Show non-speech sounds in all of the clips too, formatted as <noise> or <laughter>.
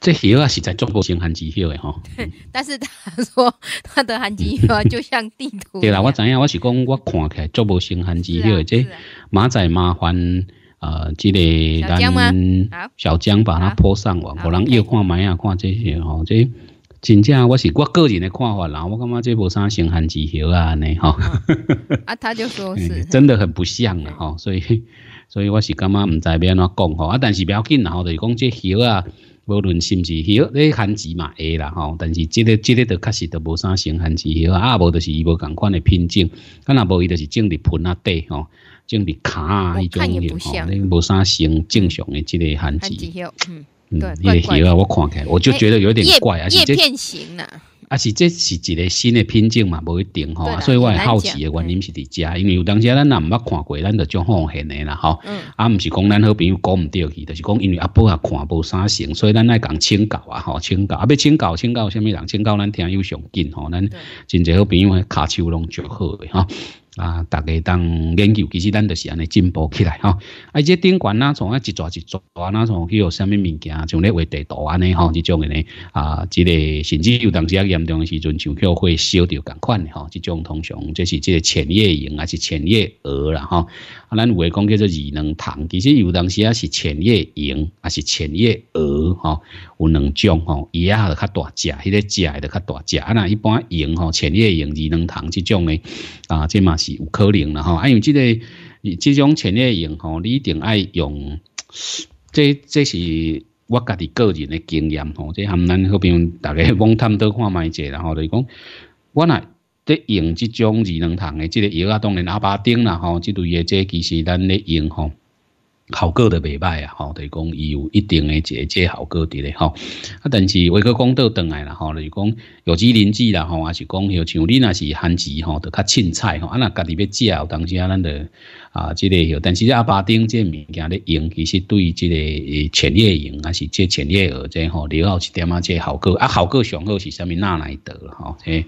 这条啊是在做波形焊机条的哈，<laughs> 但是他说 <laughs> 他的含机条就像地图。对啦，我知样？我是讲我看起来做波形焊机条，这马仔麻烦呃，这个咱小江把它铺上网，可能又看买啊看这些哦，这真正我是我个人的看法，啦，我感觉这无啥形含机条啊呢哈。<laughs> 啊，他就说是，真的很不像啊哈，所以所以我是感觉唔知要哪讲哈，啊，但是不要紧然后就是讲这条啊。无论是毋是，迄个含枝嘛，会啦吼。但是即个、即个，倒确实倒无啥成含枝，迄啊无，就是伊无共款的品种。若无，伊就是种伫盆啊底吼，种伫卡啊迄种的吼，那无啥成正常的即个含枝。嗯，对。个怪。啊，我看来我就觉得有点怪啊，叶片型啊，是这是一个新的品种嘛，不一定吼，所以我也好奇的原因是伫遮，因为有当时咱也毋捌看过，咱就种好现的啦吼，啊，毋是讲咱好朋友讲毋对去，就是讲因为阿婆也看无啥型，所以咱爱讲请教啊，吼，请教，啊，要请教请教，什么人请教，咱听友上进吼，咱真侪好朋友卡手拢最好诶吼。啊，大家当研究，其实咱就是安尼进步起来哈。啊，这顶管啦，从啊一抓一抓，那从许个啥物物件，像咧画地图安尼哈，这种咧啊，即个甚至有当时啊严重时阵，就叫会烧掉共款的哈。这种通常这是即个浅叶蝇还是浅叶蛾啦哈？啊，咱维讲叫做二能糖，其实有当时啊是浅叶蝇还是浅叶蛾哈？有两种哈，伊啊得较大只，迄个只的较大只啊。那一般蝇哈，浅叶蝇、二能糖这种咧啊，即嘛。是有可能啦吼，啊，因为即个即种前列用吼，你一定爱用。这这是我家己个人的经验吼，即含咱那边大家往 <laughs> 探讨看卖者啦吼，就是讲我若在用即种二能糖的即个药啊，当然阿巴丁啦吼，即类的这其实咱咧用吼。效果的未歹啊，吼，就是讲伊有一定的这这好个伫咧吼。啊，但是维克宫倒转来啦，吼，就是讲有几邻居啦，吼，还是讲，吼，像你那是寒食，吼，就较凊彩吼。啊，那家己要食，有当时啊，咱就啊，这个，吼。但是阿巴丁这物件咧用，其实对即这个前列用，还是这前列二这吼，疗效是点啊，这效果啊，效果上好是啥物？纳来德了，吼。诶，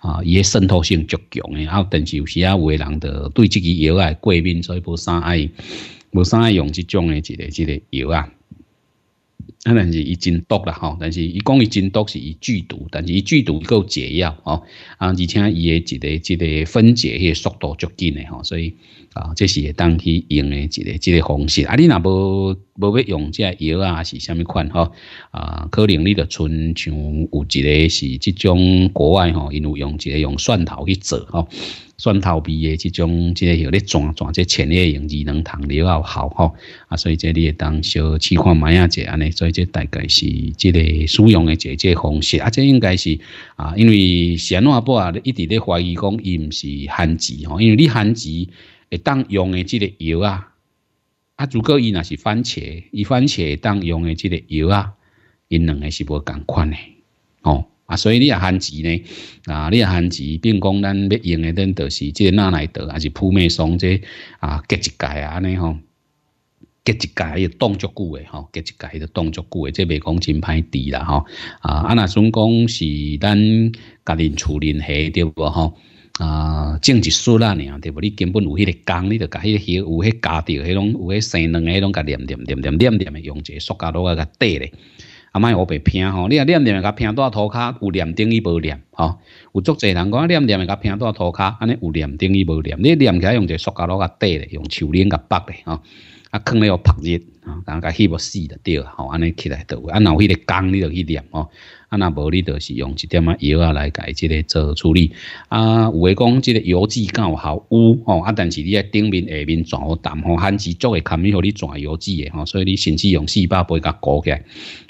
啊，伊的渗透性足强诶，啊，但是有时啊，有个人就对即个药啊过敏，所以无啥爱。无啥用这种的，一个、一个药啊。啊，但是伊真毒啦吼，但是伊讲伊真毒是伊剧毒，但是伊剧毒够解药吼，啊，而且伊的一个、一个分解迄个速度足紧的吼，所以啊，这是当去用的，一个、一个方式。啊，你若无无要用这药啊，是虾米款吼？啊？可能你得亲像有一个是这种国外吼，因有用一个用蒜头去做哈。蒜头皮诶，即种即个许咧转转这前列用二能糖了有好吼，啊，所以即个当小试看买啊者安尼，所以即大概是即个使用诶即个方式，啊，这应该是啊，因为仙话不啊一直咧怀疑讲伊毋是旱季吼，因为你旱季会当用诶即个油啊，啊，如果伊那是番茄，伊番茄当用诶即个油啊，因两个是无同款诶，哦。啊，所以你也限钱呢，啊，你也限钱。比如讲，咱要用的等，就是即个纳来德，还是铺面双即啊，隔一届啊，安尼吼，隔一届的动作久的吼，隔一届的动作久的，即袂讲真歹治啦吼。啊，啊那算讲是咱家己厝联系对不吼？啊，种一树啊，尔对不？你根本有迄个工，你着甲迄个有迄家底，迄种有迄生两个，迄种甲念念念念念念的用个塑胶落来甲袋咧。阿卖我被骗吼，你啊念念个偏在涂骹，有念等于无念吼，有足侪人讲念念个偏在涂骹，安尼有念等于无念。你念起来用一个塑胶篓个袋嘞，用手链个绑嘞吼，啊，放咧要曝日，啊，但个希望死得着吼，安尼起来倒。啊，然后迄个工你就去念吼。啊，那无你就是用一点啊药啊来即个做处理啊。有诶讲，即个药剂够好有吼，啊，但是你啊顶面下面全互淡，吼，汗湿足会堪咪互你全药剂诶吼。所以你甚至用四百杯甲裹起，来，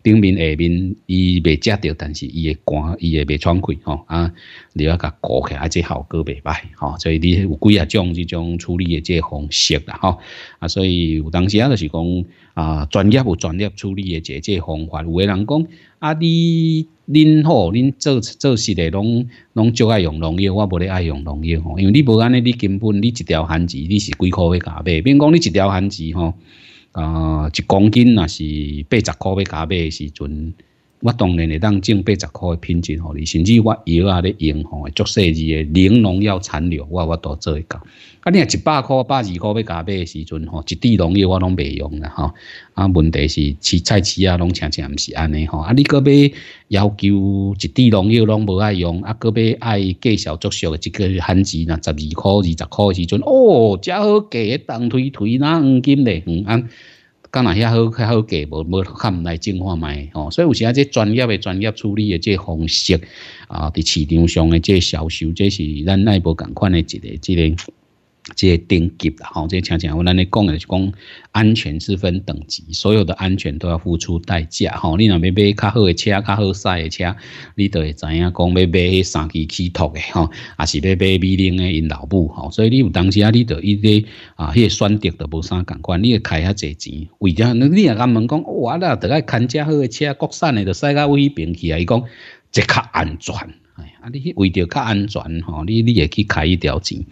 顶面下面伊未食着，但是伊会干，伊会未喘气吼啊。你要甲裹起，啊即效果袂歹吼。所以你有几啊种即种处理诶即方式啦吼。啊，所以有当时啊，就是讲啊，专业有专业处理诶解即方法。有诶人讲。啊！你恁好，恁做做事的，拢拢少爱用农药，我无咧爱用农药吼。因为你无安尼，你根本你一条番薯你是几块块买，比如讲你一条番薯吼，啊，一公斤那是八十块加买诶时阵。我当年会当种八十块的品种吼，甚至我摇啊咧用吼，作收日的零农药残留，我我都做一够。啊，你啊一百块、百二块要加买时阵吼，一滴农药我拢未用啦吼。啊，问题是饲菜饲啊，拢呛呛唔是安尼吼。啊，你搁要要求一滴农药拢无爱用，啊，搁要爱计小作收的这个产值呐，十二块、二十块时阵，哦，正好给当推推那黄金嘞，很安。干那遐好，好价无无，看唔来进货卖吼，所以有时啊，这专业的专业处理的这方式啊，伫市场上的这销售，这是咱内部共款的一个技个。这些等级啦，吼，这些常常我那你讲的是讲安全是分等级，所有的安全都要付出代价，吼。你若要买较好的车、较好驶的车，你都会知影讲要买三级起托的吼，还是要买美菱的因老母吼。所以你有当时啊，你就伊个啊，迄个选择都无啥共款，你开遐侪钱。为着你，你也刚问讲，哇，那得个牵遮好的车，国产的就晒到尾平去啊。伊讲即较安全，哎，啊，你为着较安全吼，你你也去开一条钱。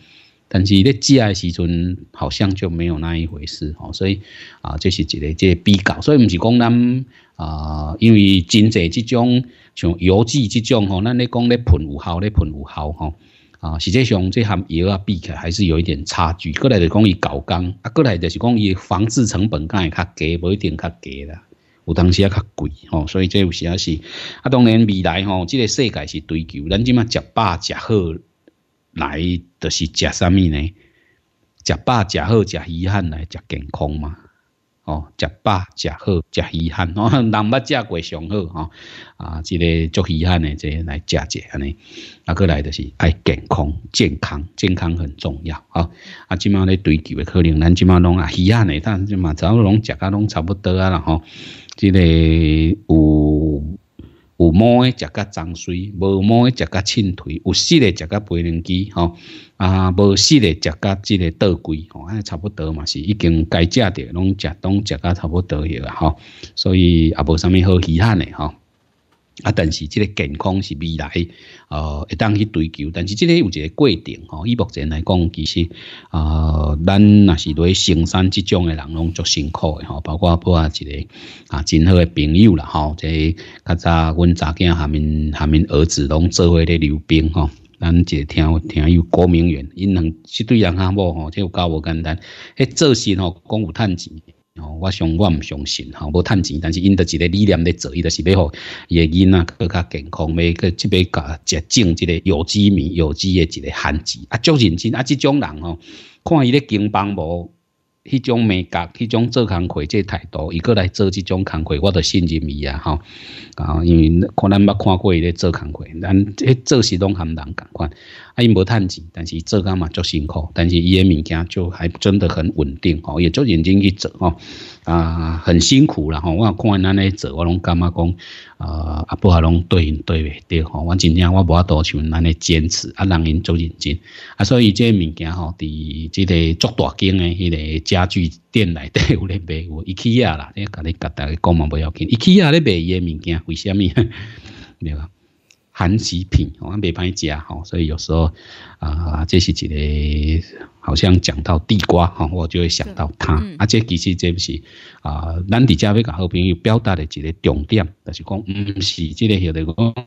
但是咧吃诶时阵，好像就没有那一回事吼，所以啊，这是一个即比较，所以毋是讲咱啊，因为真侪即种像油制即种吼，咱咧讲咧喷有效咧喷有效吼啊，实际上即项油啊比起来还是有一点差距。过来就讲伊高刚，啊，过来就是讲伊防治成本敢会较低，无一定较低啦，有当时也较贵吼，所以即有时也是啊，当然未来吼，即个世界是追求咱即嘛食饱食好。来就是食啥物呢？食饱、食好、食稀罕来食健康嘛？哦，食饱、食好、食稀罕，哦，<laughs> 人捌食过上好哦。啊，这个足稀罕的，这来食者安尼。啊，个来著是爱健康，健康、健康很重要。哦，啊，即满咧追求的可能，咱即满拢啊稀罕的，但即满早拢食甲拢差不多啊啦吼。这个有。有毛诶食甲脏水，无毛诶食甲清腿，有四诶食甲白人鸡吼，啊，无四诶食甲即个倒龟吼，哎，差不多嘛，是已经该食的，拢食拢食甲差不多个吼，所以也无啥物好稀罕的吼。啊，但是即个健康是未来，呃，会当去追求。但是即个有一个过程吼，以目前来讲，其实，呃，咱那是对生产职种诶人拢足辛苦诶吼，包括包括一个啊，真好诶朋友啦吼，即个较早阮查囝下面下面儿子拢做伙咧溜冰吼，咱一个听听有郭明远，因两即对人项目吼，有够无简单，迄做事吼，讲有趁钱。哦，我相我唔相信，吼，无趁钱，但是因着一个理念咧做，伊着是要伊个囡仔更加健康，每个即个个种即个有机米、有机个一个汉字啊，足认真啊，即种人哦，看伊咧经帮无。迄种美甲，迄种做工活，这态度，伊过来做这种工课，我都信任伊啊，吼。啊，因为可能捌看过伊咧做工课，咱迄做是拢含人共款。啊，伊无趁钱，但是做工嘛足辛苦，但是伊诶物件就还真的很稳定，吼，也足认真去做，吼。啊，很辛苦啦，吼。我看完咱咧做，我拢感觉讲，啊、呃，阿啊拢对对对，吼。我真正我无多像咱咧坚持，啊，让因做认真。啊，所以这物件吼，伫即个做大经诶迄个。家具店来的，有来买，我 IKEA 啦，<laughs> 你讲你讲，大家讲嘛不要紧，IKEA 来买嘢物件，为什么？<laughs> 对啊，韩食品，我们北方一家，吼，所以有时候啊，这是一个，好像讲到地瓜，吼，我就会想到它。啊，这其实这不是啊，咱伫交尾甲好朋友表达的一个重点，就是讲，唔是这个晓得讲。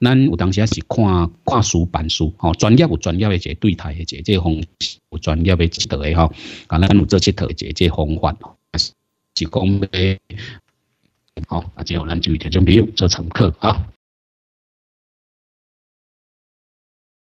咱有当时是看看书、板书，吼，专业有专业的解对待的解这个方，式，有专业的指导的吼，啊，咱有做些头的解这方法哦，是讲的，吼，啊，只有咱就一条没有做乘客啊。